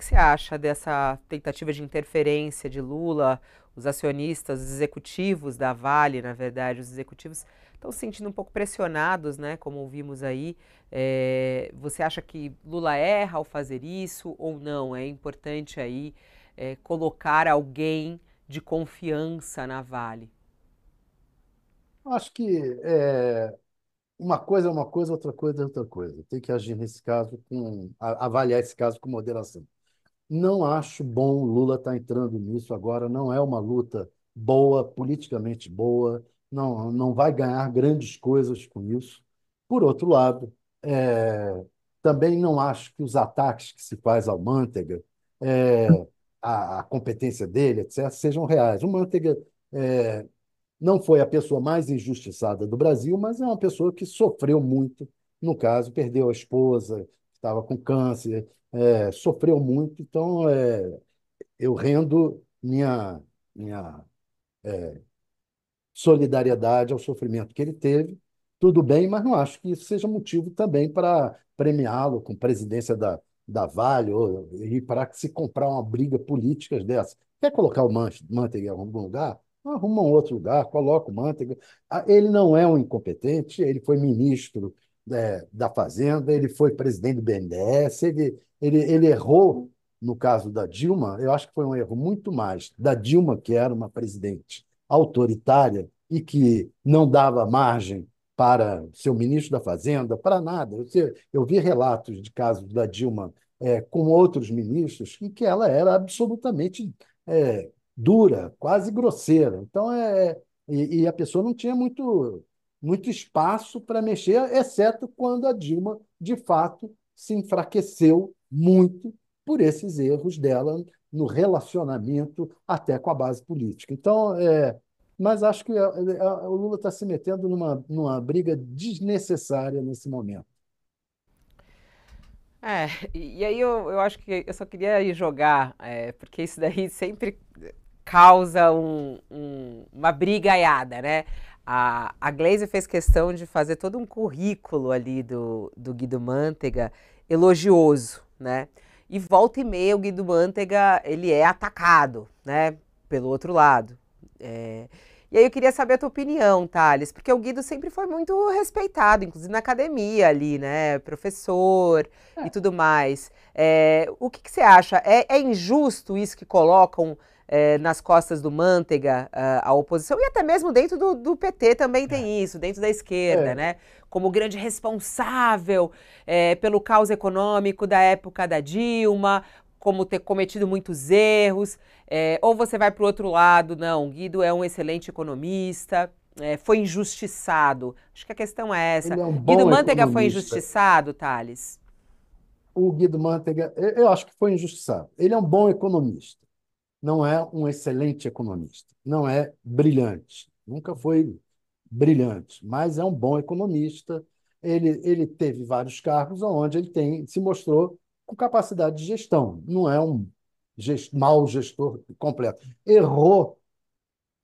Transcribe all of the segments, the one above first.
que você acha dessa tentativa de interferência de Lula? Os acionistas, os executivos da Vale, na verdade, os executivos estão se sentindo um pouco pressionados, né? Como ouvimos aí. É, você acha que Lula erra ao fazer isso ou não? É importante aí é, colocar alguém de confiança na Vale? Acho que é, uma coisa é uma coisa, outra coisa é outra coisa. Tem que agir nesse caso com avaliar esse caso com moderação. Não acho bom Lula estar tá entrando nisso agora, não é uma luta boa, politicamente boa, não, não vai ganhar grandes coisas com isso. Por outro lado, é, também não acho que os ataques que se faz ao Manteiga, é, a, a, competência dele, etc., sejam reais. O Manteiga é, não foi a pessoa mais injustiçada do Brasil, mas é uma pessoa que sofreu muito, no caso, perdeu a esposa, estava com câncer, é, sofreu muito, então é, eu rendo minha, minha é, solidariedade ao sofrimento que ele teve. Tudo bem, mas não acho que isso seja motivo também para premiá-lo com presidência da, da Vale ou, e para se comprar uma briga política dessa. Quer colocar o Manteiga em algum lugar? Arruma um outro lugar, coloca o Manteiga. Ah, ele não é um incompetente, ele foi ministro é, da Fazenda, ele foi presidente do BNDES, ele, ele, ele errou no caso da Dilma, eu acho que foi um erro muito mais da Dilma, que era uma presidente autoritária e que não dava margem para seu ministro da Fazenda, para nada. Eu, eu vi relatos de casos da Dilma é, com outros ministros em que ela era absolutamente é, dura, quase grosseira. Então, é, é e, e a pessoa não tinha muito muito espaço para mexer, exceto quando a Dilma, de fato, se enfraqueceu muito por esses erros dela no relacionamento até com a base política. Então, é, mas acho que a, é, a, é, é, o Lula está se metendo numa, numa briga desnecessária nesse momento. É, e aí eu, eu acho que eu só queria jogar, é, porque isso daí sempre causa um, um, uma brigaiada, né? A, a Glaze fez questão de fazer todo um currículo ali do, do Guido Mantega elogioso, né? E volta e meia o Guido Mantega, ele é atacado, né? Pelo outro lado. É... E aí eu queria saber a tua opinião, Thales, porque o Guido sempre foi muito respeitado, inclusive na academia ali, né? Professor é. e tudo mais. É... O que, que você acha? É, é injusto isso que colocam eh, nas costas do Manteiga a, ah, a, oposição, e até mesmo dentro do, do PT também tem é. isso, dentro da esquerda, é. né? Como grande responsável eh, pelo caos econômico da época da Dilma, como ter cometido muitos erros, é, ou você vai para o outro lado, não, Guido é um excelente economista, é, foi injustiçado. Acho que a questão é essa. É um Guido Mantega foi injustiçado, Thales? O Guido Mantega, eu acho que foi injustiçado. Ele é um bom economista não é um excelente economista, não é brilhante, nunca foi brilhante, mas é um bom economista. Ele, ele teve vários cargos onde ele tem se mostrou com capacidade de gestão, não é um gest, mau gestor completo. Errou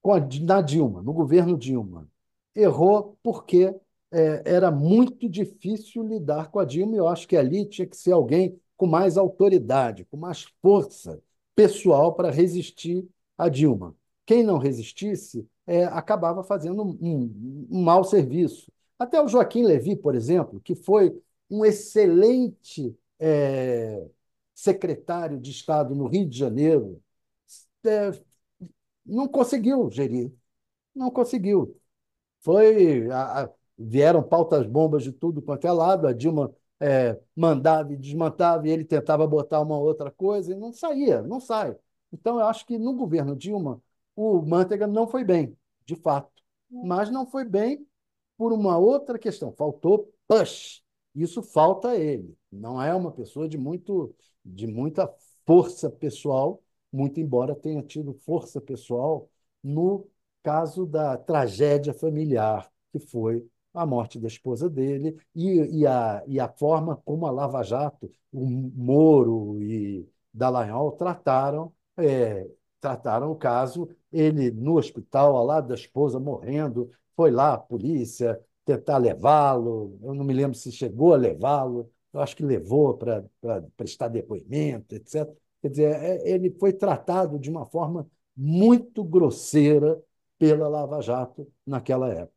a, na Dilma, no governo Dilma. Errou porque é, era muito difícil lidar com a Dilma, e eu acho que ali tinha que ser alguém com mais autoridade, com mais força pessoal para resistir a Dilma. Quem não resistisse é, acabava fazendo um, um mau serviço. Até o Joaquim Levi, por exemplo, que foi um excelente é, secretário de Estado no Rio de Janeiro, é, não conseguiu gerir. Não conseguiu. Foi. A, a, vieram pautas bombas de tudo quanto é lado, a Dilma é, mandava e desmantava, e ele tentava botar uma outra coisa, e não saía, não sai. Então, eu acho que no governo Dilma, o Manteiga não foi bem, de fato. Hum. Mas não foi bem por uma outra questão. Faltou push. Isso falta a ele. Não é uma pessoa de, muito, de muita força pessoal, muito embora tenha tido força pessoal no caso da tragédia familiar que foi a morte da esposa dele e, e, a, e a forma como a Lava Jato, o Moro e Dallagnol trataram, é, trataram o caso. Ele no hospital, ao lado da esposa morrendo, foi lá a polícia tentar levá-lo. Eu não me lembro se chegou a levá-lo, eu acho que levou para prestar depoimento, etc. Quer dizer, é, é, ele foi tratado de uma forma muito grosseira pela Lava Jato naquela época.